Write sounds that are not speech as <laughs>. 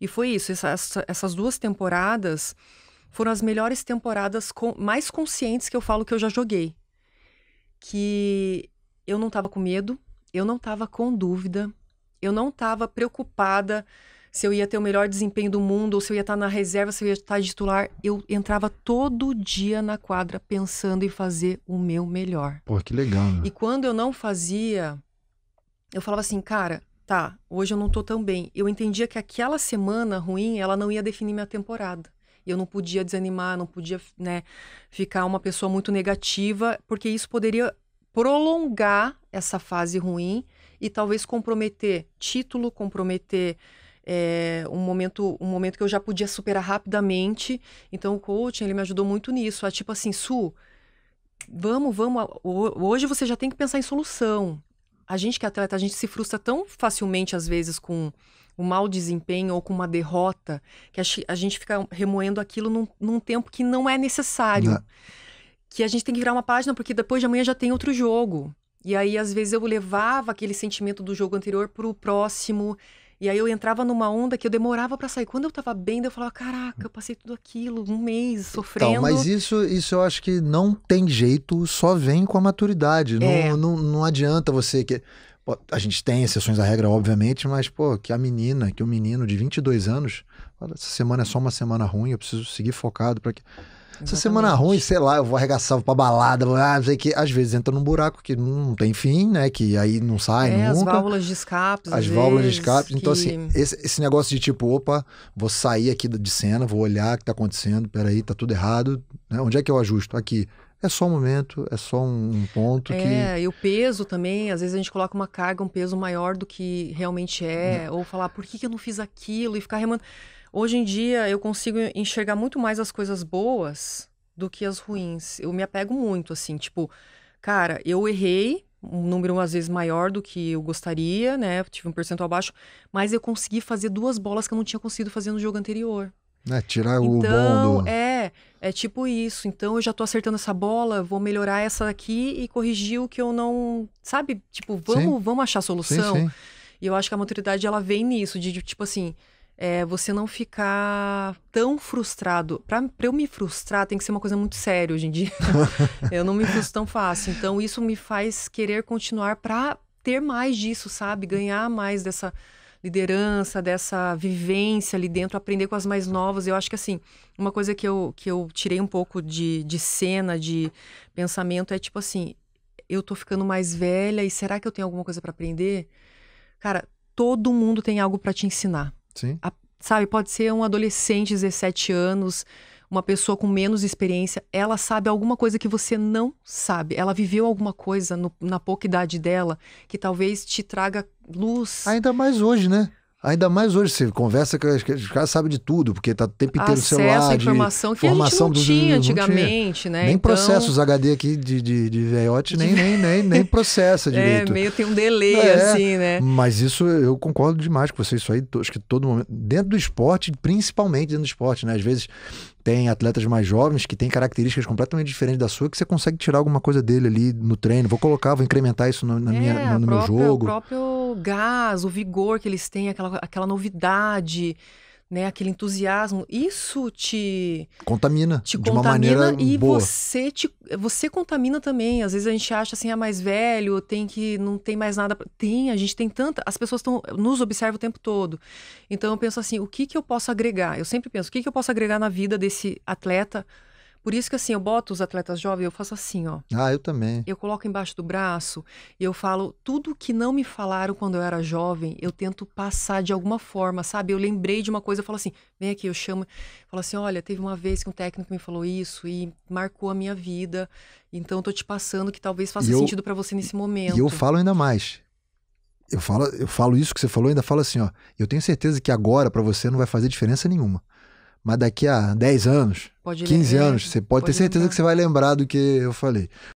E foi isso. Essas, essas duas temporadas foram as melhores temporadas com, mais conscientes que eu falo que eu já joguei. Que eu não estava com medo, eu não estava com dúvida, eu não estava preocupada se eu ia ter o melhor desempenho do mundo, ou se eu ia estar tá na reserva, se eu ia tá estar titular. Eu entrava todo dia na quadra pensando em fazer o meu melhor. Pô, que legal. Né? E quando eu não fazia, eu falava assim, cara, tá, hoje eu não tô tão bem. Eu entendia que aquela semana ruim, ela não ia definir minha temporada. Eu não podia desanimar, não podia, né, ficar uma pessoa muito negativa, porque isso poderia prolongar essa fase ruim e talvez comprometer título, comprometer é, um momento um momento que eu já podia superar rapidamente. Então o coaching ele me ajudou muito nisso, a tipo assim, Su, vamos, vamos, hoje você já tem que pensar em solução a gente que é atleta, a gente se frustra tão facilmente, às vezes, com o um mau desempenho ou com uma derrota, que a gente fica remoendo aquilo num, num tempo que não é necessário. Não. Né. Que a gente tem que virar uma página, porque depois de amanhã já tem outro jogo. E aí, às vezes, eu levava aquele sentimento do jogo anterior para o próximo. E aí eu entrava numa onda que eu demorava para sair. Quando eu tava bem, eu falava, caraca, eu passei tudo aquilo, um mês então, sofrendo. Então, mas isso, isso eu acho que não tem jeito, só vem com a maturidade. É. Não, não, não adianta você que... a gente tem exceções à regra, obviamente, mas, pô, que a menina, que o menino de 22 anos, essa semana é só uma semana ruim, eu preciso seguir focado para que... Essa semana ruim, sei lá, eu vou arregaçar, vou pra balada, ah, sei que. Às vezes entra num buraco que não tem fim, né? Que aí não sai é, nunca. As válvulas de escape. As válvulas de escape. Que... Então, assim, esse, esse, negócio de tipo, opa, vou sair aqui de cena, vou olhar o que tá acontecendo, peraí, tá tudo errado. Né? Onde é que eu ajusto? Aqui. É só um momento, é só um ponto é, que. É, e o peso também, às vezes a gente coloca uma carga, um peso maior do que realmente é, não. Né. ou falar por que, que eu não fiz aquilo e ficar remando. Hoje em dia eu consigo enxergar muito mais as coisas boas do que as ruins. Eu me apego muito, assim, tipo, cara, eu errei um número às vezes maior do que eu gostaria, né? Eu tive um percentual baixo, mas eu consegui fazer duas bolas que eu não tinha conseguido fazer no jogo anterior. É, tirar o então, bom do... é, é tipo isso. Então eu já tô acertando essa bola, vou melhorar essa aqui e corrigir o que eu não, sabe? Tipo, vamos, vamos achar solução. Sim, sim. E eu acho que a maturidade ela vem nisso de, de tipo assim, é você não ficar tão frustrado. Para eu me frustrar, tem que ser uma coisa muito séria hoje em dia. <laughs> eu não me frustro tão fácil. Então, isso me faz querer continuar para ter mais disso, sabe? Ganhar mais dessa liderança, dessa vivência ali dentro, aprender com as mais novas. Eu acho que, assim, uma coisa que eu, que eu tirei um pouco de, de cena, de pensamento, é tipo assim: eu tô ficando mais velha e será que eu tenho alguma coisa para aprender? Cara, todo mundo tem algo para te ensinar Sim. A, sabe, pode ser um adolescente, 17 anos, uma pessoa com menos experiência, ela sabe alguma coisa que você não sabe. Ela viveu alguma coisa no, na pouca idade dela que talvez te traga luz. Ainda mais hoje, né? Ainda mais hoje, você conversa que os caras sabem de tudo, porque tá o tempo inteiro Acesso, celular. informação, de, que informação que a gente não tinha antigamente, não tinha. né? Nem então... processa os HD aqui de, de, de veiote, nem, nem, nem, nem <laughs> processa é, direito. É, meio tem um delay, é, assim, né? Mas isso eu concordo demais com você, isso aí, acho que todo momento. Dentro do esporte, principalmente dentro do esporte, né? Às vezes tem atletas mais jovens que têm características completamente diferentes da sua, que você consegue tirar alguma coisa dele ali no treino. Vou colocar, vou incrementar isso no, na é, minha, no, no própria, meu jogo. O próprio o gás, o vigor que eles têm, aquela, aquela novidade, né, aquele entusiasmo, isso te contamina, te de contamina uma maneira e boa. você te você contamina também. Às vezes a gente acha assim, é mais velho, tem que não tem mais nada, tem, a gente tem tanta, as pessoas estão nos observam o tempo todo. Então eu penso assim, o que que eu posso agregar? Eu sempre penso, o que que eu posso agregar na vida desse atleta? Por isso que assim, eu boto os atletas jovens, eu faço assim, ó. Ah, eu também. Eu coloco embaixo do braço e eu falo tudo que não me falaram quando eu era jovem, eu tento passar de alguma forma, sabe? Eu lembrei de uma coisa, eu falo assim, vem aqui, eu chamo, falo assim, olha, teve uma vez que um técnico me falou isso e marcou a minha vida. Então eu tô te passando que talvez faça eu, sentido para você nesse momento. E eu falo ainda mais eu falo, eu falo isso que você falou, ainda falo assim, ó. Eu tenho certeza que agora para você não vai fazer diferença nenhuma mas daqui a 10 anos, pode 15 anos, é, você pode, pode ter certeza lembrar. que você vai lembrar do que eu falei.